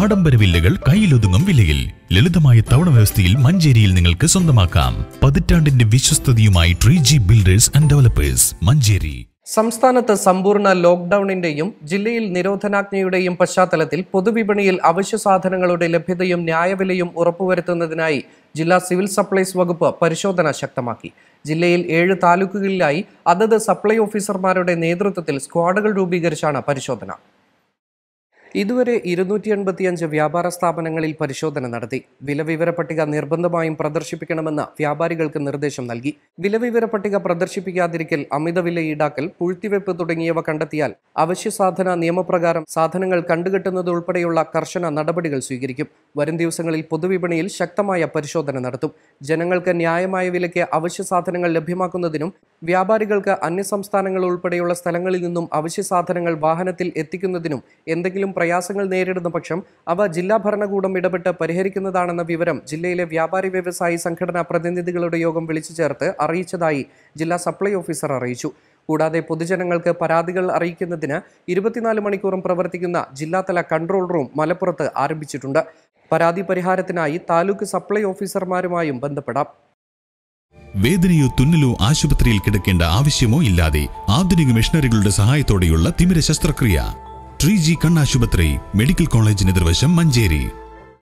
ആഡംബര വില്ലകൾ കയ്യിലൊതുങ്ങും വിലയിൽ ലളിതമായ തവണ വ്യവസ്ഥയിൽ മഞ്ചേരിയിൽ നിങ്ങൾക്ക് സ്വന്തമാക്കാം പതിറ്റാണ്ടിന്റെ വിശ്വസ്തതയുമായി tree G builders and developers Manjeri സംസ്ഥാനത്ത് സമ്പൂർണ്ണ ലോക്ക്ഡൌണിന്റെയും ജില്ലയിൽ നിരോധനാജ്ഞയുടെയും പശ്ചാത്തലത്തിൽ പൊതുവിപണിയിൽ അവശ്യ സാധനങ്ങളുടെ ലഭ്യതയും ന്യായവിലയും ഉറപ്പുവരുത്തുന്നതിനായി ജില്ലാ സിവിൽ സപ്ലൈസ് വകുപ്പ് പരിശോധന ശക്തമാക്കി ജില്ലയിൽ ഏഴ് താലൂക്കുകളിലായി അതത് സപ്ലൈ ഓഫീസർമാരുടെ നേതൃത്വത്തിൽ സ്ക്വാഡുകൾ രൂപീകരിച്ചാണ് പരിശോധന ഇതുവരെ ഇരുന്നൂറ്റി എൺപത്തിയഞ്ച് വ്യാപാര സ്ഥാപനങ്ങളിൽ പരിശോധന നടത്തി വിലവിവര പട്ടിക നിർബന്ധമായും പ്രദർശിപ്പിക്കണമെന്ന് വ്യാപാരികൾക്ക് നിർദ്ദേശം നൽകി വിലവിവര പട്ടിക പ്രദർശിപ്പിക്കാതിരിക്കൽ അമിത വില ഈടാക്കൽ പൂഴ്ത്തിവെപ്പ് തുടങ്ങിയവ കണ്ടെത്തിയാൽ അവശ്യ സാധന നിയമപ്രകാരം സാധനങ്ങൾ കണ്ടുകെട്ടുന്നത് ഉൾപ്പെടെയുള്ള കർശന നടപടികൾ സ്വീകരിക്കും വരും ദിവസങ്ങളിൽ പൊതുവിപണിയിൽ ശക്തമായ പരിശോധന നടത്തും ജനങ്ങൾക്ക് ന്യായമായ വിലയ്ക്ക് അവശ്യ സാധനങ്ങൾ ലഭ്യമാക്കുന്നതിനും വ്യാപാരികൾക്ക് അന്യസംസ്ഥാനങ്ങൾ ഉൾപ്പെടെയുള്ള സ്ഥലങ്ങളിൽ നിന്നും അവശ്യ സാധനങ്ങൾ വാഹനത്തിൽ എത്തിക്കുന്നതിനും എന്തെങ്കിലും പ്രയാസങ്ങൾ നേരിടുന്ന പക്ഷം അവ ജില്ലാ ഭരണകൂടം ഇടപെട്ട് പരിഹരിക്കുന്നതാണെന്ന വിവരം ജില്ലയിലെ വ്യാപാരി വ്യവസായി സംഘടനാ പ്രതിനിധികളുടെ യോഗം വിളിച്ചു ചേർത്ത് അറിയിച്ചതായി ജില്ലാ സപ്ലൈ ഓഫീസർ അറിയിച്ചു കൂടാതെ പൊതുജനങ്ങൾക്ക് പരാതികൾ അറിയിക്കുന്നതിന് ഇരുപത്തിനാല് മണിക്കൂറും പ്രവർത്തിക്കുന്ന ജില്ലാതല കൺട്രോൾ റൂം മലപ്പുറത്ത് ആരംഭിച്ചിട്ടുണ്ട് പരാതി പരിഹാരത്തിനായി താലൂക്ക് സപ്ലൈ ഓഫീസർമാരുമായും ബന്ധപ്പെടാം വേദനയോ തുന്നലോ ആശുപത്രിയിൽ കിടക്കേണ്ട ആവശ്യമോ ഇല്ലാതെ ആധുനിക മെഷീനറികളുടെ സഹായത്തോടെയുള്ള തിമിര ശസ്ത്രക്രിയ ശ്രീജി ജി കണ്ണാശുപത്രി മെഡിക്കൽ കോളേജിന് എതിർവശം മഞ്ചേരി